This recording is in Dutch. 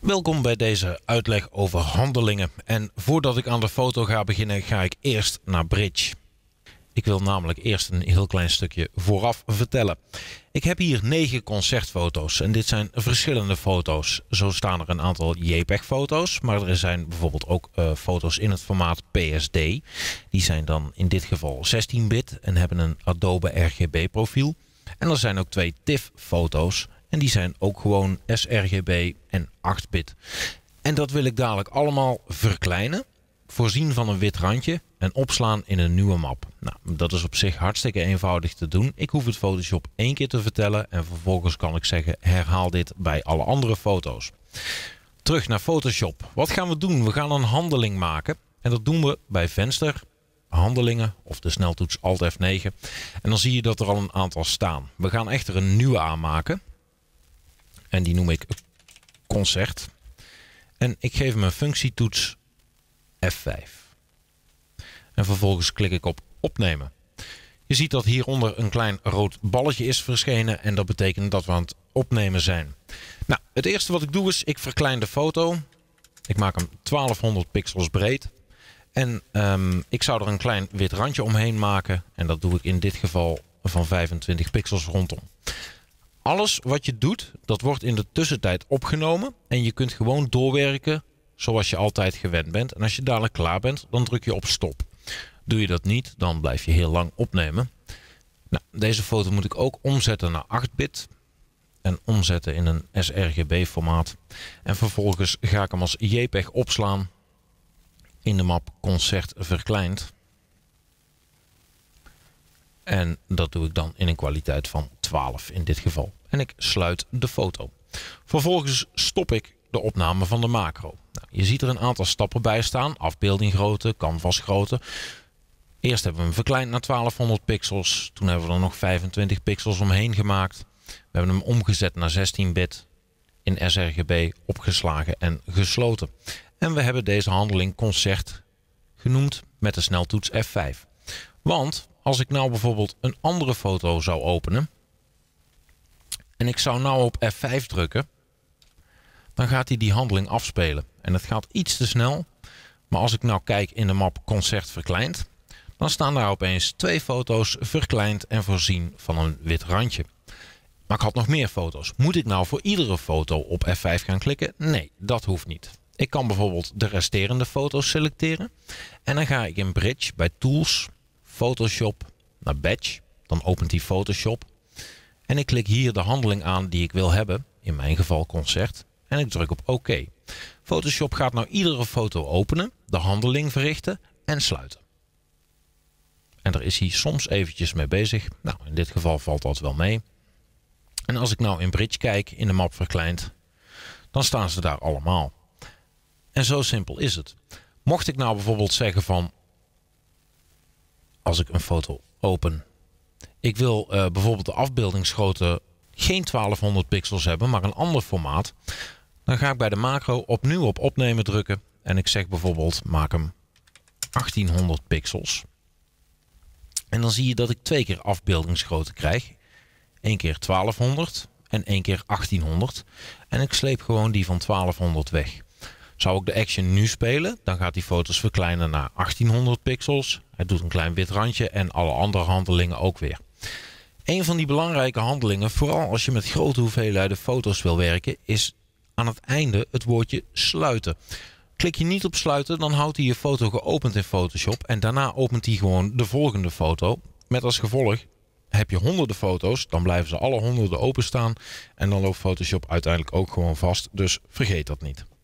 Welkom bij deze uitleg over handelingen. En voordat ik aan de foto ga beginnen, ga ik eerst naar Bridge. Ik wil namelijk eerst een heel klein stukje vooraf vertellen. Ik heb hier negen concertfoto's en dit zijn verschillende foto's. Zo staan er een aantal JPEG-foto's, maar er zijn bijvoorbeeld ook eh, foto's in het formaat PSD. Die zijn dan in dit geval 16-bit en hebben een Adobe RGB-profiel. En er zijn ook twee TIFF-foto's en die zijn ook gewoon sRGB en 8-bit. En dat wil ik dadelijk allemaal verkleinen, voorzien van een wit randje en opslaan in een nieuwe map. Nou, dat is op zich hartstikke eenvoudig te doen. Ik hoef het Photoshop één keer te vertellen en vervolgens kan ik zeggen herhaal dit bij alle andere foto's. Terug naar Photoshop. Wat gaan we doen? We gaan een handeling maken. En dat doen we bij venster, handelingen of de sneltoets Alt F9. En dan zie je dat er al een aantal staan. We gaan echter een nieuwe aanmaken. En die noem ik concert. En ik geef hem een functietoets F5. En vervolgens klik ik op opnemen. Je ziet dat hieronder een klein rood balletje is verschenen en dat betekent dat we aan het opnemen zijn. Nou, het eerste wat ik doe is, ik verklein de foto. Ik maak hem 1200 pixels breed. En ehm, ik zou er een klein wit randje omheen maken. En dat doe ik in dit geval van 25 pixels rondom alles wat je doet, dat wordt in de tussentijd opgenomen. En je kunt gewoon doorwerken zoals je altijd gewend bent. En als je dadelijk klaar bent, dan druk je op stop. Doe je dat niet, dan blijf je heel lang opnemen. Nou, deze foto moet ik ook omzetten naar 8-bit. En omzetten in een sRGB-formaat. En vervolgens ga ik hem als JPEG opslaan in de map Concert verkleind. En dat doe ik dan in een kwaliteit van 12 in dit geval en ik sluit de foto. Vervolgens stop ik de opname van de macro. Nou, je ziet er een aantal stappen bij staan. Afbeeldinggrootte canvasgrootte. Eerst hebben we hem verkleind naar 1200 pixels. Toen hebben we er nog 25 pixels omheen gemaakt. We hebben hem omgezet naar 16 bit in sRGB opgeslagen en gesloten. En we hebben deze handeling concert genoemd met de sneltoets F5. Want als ik nou bijvoorbeeld een andere foto zou openen en ik zou nou op F5 drukken, dan gaat hij die handeling afspelen. En het gaat iets te snel. Maar als ik nou kijk in de map concert verkleind, dan staan daar opeens twee foto's verkleind en voorzien van een wit randje. Maar ik had nog meer foto's. Moet ik nou voor iedere foto op F5 gaan klikken? Nee, dat hoeft niet. Ik kan bijvoorbeeld de resterende foto's selecteren. En dan ga ik in Bridge bij Tools, Photoshop, naar Batch. Dan opent hij Photoshop. En ik klik hier de handeling aan die ik wil hebben, in mijn geval concert, en ik druk op OK. Photoshop gaat nou iedere foto openen, de handeling verrichten en sluiten. En daar is hij soms eventjes mee bezig. Nou, in dit geval valt dat wel mee. En als ik nou in Bridge kijk, in de map verkleind, dan staan ze daar allemaal. En zo simpel is het. Mocht ik nou bijvoorbeeld zeggen van, als ik een foto open ik wil eh, bijvoorbeeld de afbeeldingsgrootte geen 1200 pixels hebben, maar een ander formaat. Dan ga ik bij de macro opnieuw op opnemen drukken. En ik zeg bijvoorbeeld maak hem 1800 pixels. En dan zie je dat ik twee keer afbeeldingsgrootte krijg. Eén keer 1200 en één keer 1800. En ik sleep gewoon die van 1200 weg. Zou ik de action nu spelen, dan gaat die foto's verkleinen naar 1800 pixels. Het doet een klein wit randje en alle andere handelingen ook weer. Een van die belangrijke handelingen, vooral als je met grote hoeveelheden foto's wil werken, is aan het einde het woordje sluiten. Klik je niet op sluiten, dan houdt hij je foto geopend in Photoshop en daarna opent hij gewoon de volgende foto. Met als gevolg heb je honderden foto's, dan blijven ze alle honderden openstaan en dan loopt Photoshop uiteindelijk ook gewoon vast. Dus vergeet dat niet.